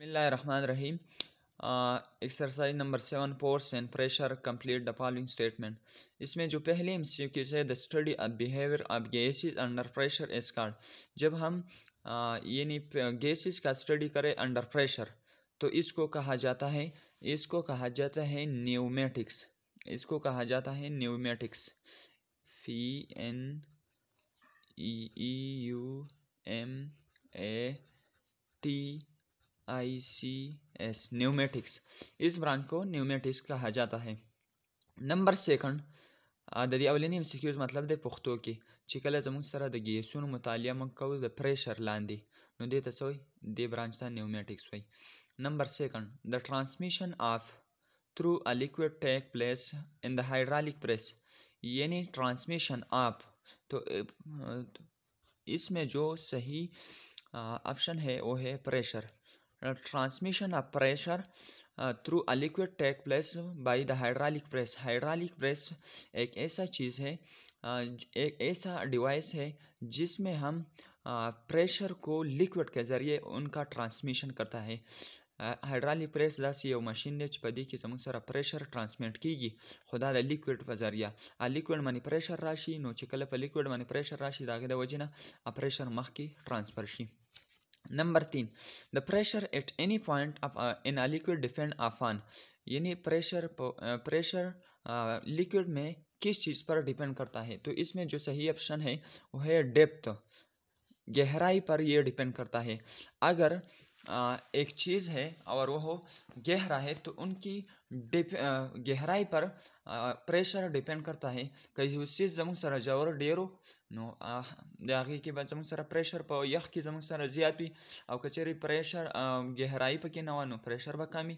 Bismillahirrahmanirrahim. रहीम exercise number seven force and pressure complete the following statement इसमें जो पहले एम सी क्यू है the study of behaviour of gases under pressure is called जब हम यानी गैसेस का स्टडी करें अंडर प्रेशर तो इसको कहा जाता है इसको कहा जाता है न्यूमेटिक्स इसको कहा जाता है pneumatics P N E U M A T I C S pneumatics इस ब्रांच को न्यूमेटिक्स कहा जाता है नंबर सेकंड दरिया वाले नियम मतलब दे पुख्तों के चिकल जमुन सर द गेसुन मुतालिया मकव द प्रेशर लांदी नो दे तसोई तो दे ब्रांच था न्यूमेटिक्स वही number second the transmission of through a liquid take place in the hydraulic press यानी ट्रांसमिशन ऑफ तो इसमें जो सही ऑप्शन है वो है pressure Uh, transmission of pressure uh, through a liquid take place by the hydraulic press hydraulic press एक ऐसा चीज़ है uh, एक ऐसा डिवाइस है जिसमें हम प्रेशर uh, को लिक्विड के ज़रिए उनका ट्रांसमिशन करता है हाइड्रालिक प्रेस दस ये मशीन ने चपदी की समूह प्रेशर ट्रांसमिट कीगी खुदा दे लिक्विड पर जरिया आ लिक्विड मानी प्रेशर राशि नो चिकल पर लिक्विड मानी प्रेशर राशि दागे द वजना आ प्रेशर मख की ट्रांसफर शी नंबर तीन the pressure at any point of in a liquid depend on यानी प्रेशर प्रेशर लिक्विड में किस चीज़ पर डिपेंड करता है तो इसमें जो सही ऑप्शन है वह है डेप्थ गहराई पर यह डिपेंड करता है अगर एक चीज़ है और वह गहरा है तो उनकी गहराई पर प्रेशर डिपेंड करता है कशी जमून sir जवर डेरो no د هغې کې به زموږ سره پریشر په یخ کې زموږ سره زیات وي او که چېرې پریشر ګهرایي پکې نه وه نو پریشر به کم وي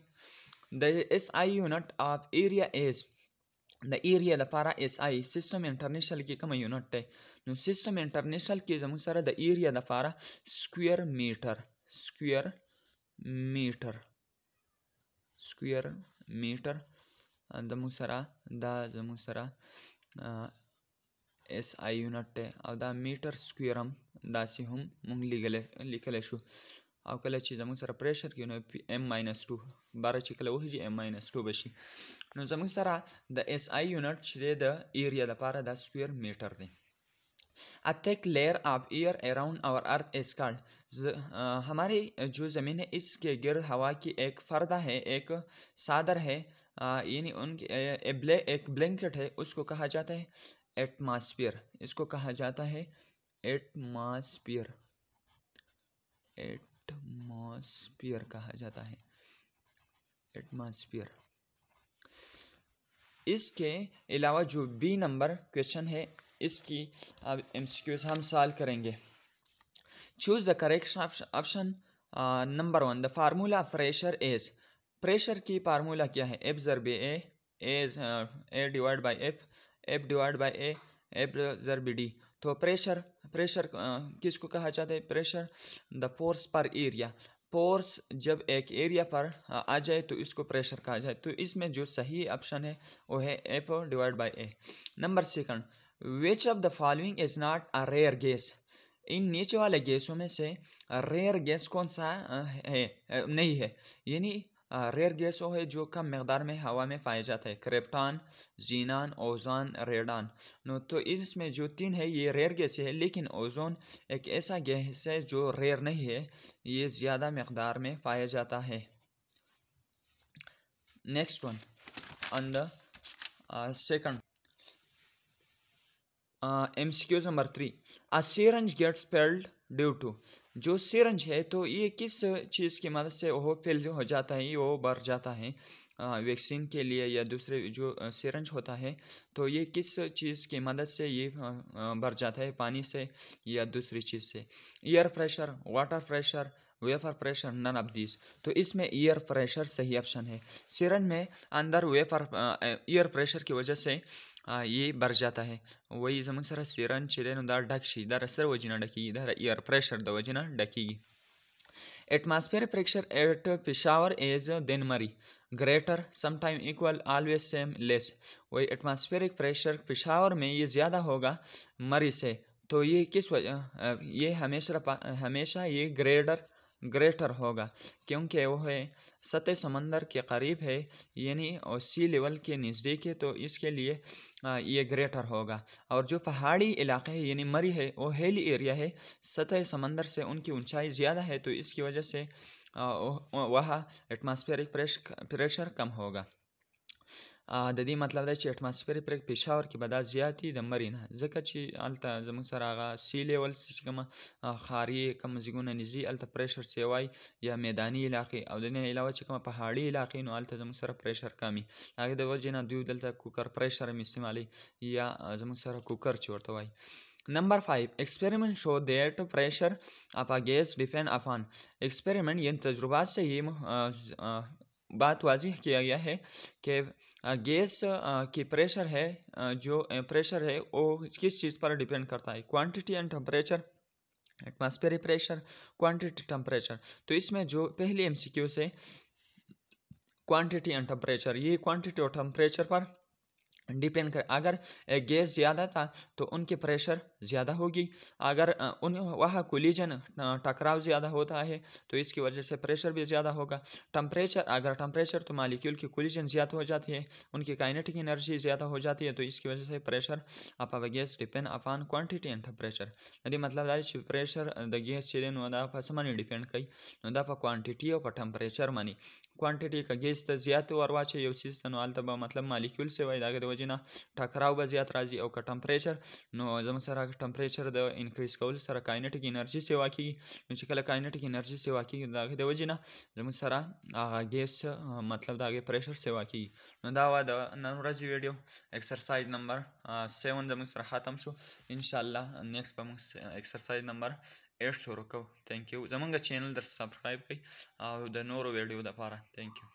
د ایس آی یونټ آف ایریا ایز د ایریا لپاره ایس آی سیستم انټرنیشنل کې کومه یونټ دی نو سیستم انټرنیشنل کې زموږ سره د ایریا لپاره سکویر میټر سکویر میټر سکوير میټر زموږ سره دا زموږ سره اس آی یونټ دی او دا میټر سکوير هم داسې هم موږ لیکلی شو او کله چې زموږ سره پریشر کې نو ایم ماینس ټو باره چې کله وهي ایم ماینس ټو به شي نو زموږ سره د اس آی یونټ چې دی د ایریا دپاره دا سکوير میټر دی a thick layer of air around our earth is called uh, हमारी जो ज़मीन है इसके गिर हवा की एक फर्दा है एक सादर है uh, यानी उनके ए, ब्ले, एक ब्लैंकेट है उसको कहा जाता है एटमॉस्फेयर इसको कहा जाता है एटमॉस्फेयर एटमॉस्फेयर कहा जाता है एटमॉस्फेयर इसके अलावा जो बी नंबर क्वेश्चन है इसकी अब एम हम साल करेंगे choose the correct option number one the formula pressure is pressure की फार्मूला क्या है एब्जर्ब जरबी is A divide by F F divide by A F जर बी डी तो प्रेशर प्रेशर uh, किसको कहा जाता है pressure the force per area force जब एक एरिया पर uh, आ जाए तो इसको प्रेशर कहा जाए तो इसमें जो सही ऑप्शन है वो है F divide by A number second which of the following is not a rare gas इन नीचे वाले गैसों में से रेयर गैस कौन सा है नहीं है यानी रेयर गैसों है जो कम मकदार में हवा में पाया जाता है क्रेप्टान जीनान ओजोन रेडान नो तो इसमें जो तीन है ये रेयर गैस है लेकिन ओजोन एक ऐसा गैस है जो रेयर नहीं है ये ज़्यादा मकदार में पाया जाता है next one on the second M C Qs number three a syringe get spelled due to जो सीरंज है तो ये किस चीज़ की मदद से वो फेल हो जाता है वो बढ़ जाता है वैक्सीन के लिए या दूसरे जो सीरंज होता है तो ये किस चीज़ की मदद से ये भर जाता है पानी से या दूसरी चीज़ से air pressure water pressure vapour pressure none of this तो इसमें ईयर प्रेशर सही ऑप्शन है सिरंज में अंदर वेफर ईयर प्रेशर की वजह से आ, ये बढ़ जाता है वही समझ सर सिरंज चिरे उधर ढकसी इधर सर वजना ढकेगी इधर ईयर प्रेशर द वजना डकेगी atmosphere pressure at Peshawar than Murree greater sometime equal always same less वही एटमॉस्फेरिक प्रेशर पिशावर में ये ज़्यादा होगा मरी से तो ये किस वजह ये हमेशा हमेशा ये ग्रेटर ग्रेटर होगा क्योंकि वह सतह समंदर के करीब है यानी और सी लेवल के नज़दीक है तो इसके लिए ये ग्रेटर होगा और जो पहाड़ी इलाके है यानी मरी है वो हेली एरिया है सतह समंदर से उनकी ऊंचाई ज़्यादा है तो इसकी वजह से वहाँ एटमॉस्फेरिक प्रेशर कम होगा د دې مطلب دا چې اټماسفیري پریک پېښور کې به دا زیاتې د مري نه ځکه چې هلته زموږ سره هغه سی لیول چې کومه ښاري کوم زیګونه نږدې هلته پریشر سی وای یا میداني علاقې او د دې علاوه چې کومه پهاړي علاقې نو هلته زموږ سره پریشر کمی هغې د وجې نه دوی دلته کوکر پریشر هم استعمالوي یا زموږ سره کوکر چې ورته وایي Number 5. Experiment show that pressure up a gas depend upon. Experiment یعنی تجربات से ये बात वाजिह किया गया है कि गैस की प्रेशर है जो प्रेशर है वो किस चीज़ पर डिपेंड करता है quantity and temperature atmospheric pressure quantity temperature तो इसमें जो पहली एम सी क्यू से क्वांटिटी एंड टेम्परेचर ये क्वांटिटी और टेम्परेचर पर डिपेंड कर अगर गैस ज़्यादा था तो उनकी प्रेशर ज़्यादा होगी अगर उन वह कोलिजन टकराव ज़्यादा होता है तो इसकी वजह से प्रेशर भी ज़्यादा होगा टम्परेचर अगर टम्परेचर तो मालिक्यूल की कोलिजन ज़्यादा हो जाती है उनकी काइनेटिक एनर्जी ज़्यादा हो जाती है तो इसकी वजह से प्रेशर आप gas depend upon quantity and temperature यदि मतलब प्रेशर द गैस चीजें डिपेंड कई क्वान्टिटी ऑफ टम्परेचर मानी کوانټیټي که ګیس ته زیات ورواچوي یو څیز ته نو هلته به مطلب مالیکول سی وایي د هغې د وجې نه ټکراو به زیات راځي او که ټمپریچر نو زموږ سره ټمپریچر د انکریز کولو سره کاینټیک انرژي سیوا کېږي نو چې کله کاینټیک انرژي سیوا کېږي د هغې د وجې نه زموږ سره هغه ګیس مطلب د هغې پریشر سیوا کېږي نو دا وه د نن ورځې ویډیو ایکسرسایز نمبر سیون زموږ سره ختم شو انشاءالله نیکسټ به موږ ایکسرسایز نمبر ایډ شروع کوو تینک یو زمونږ چینل در سبسکرایب کړئ او د نورو ویډیو لپاره تینک یو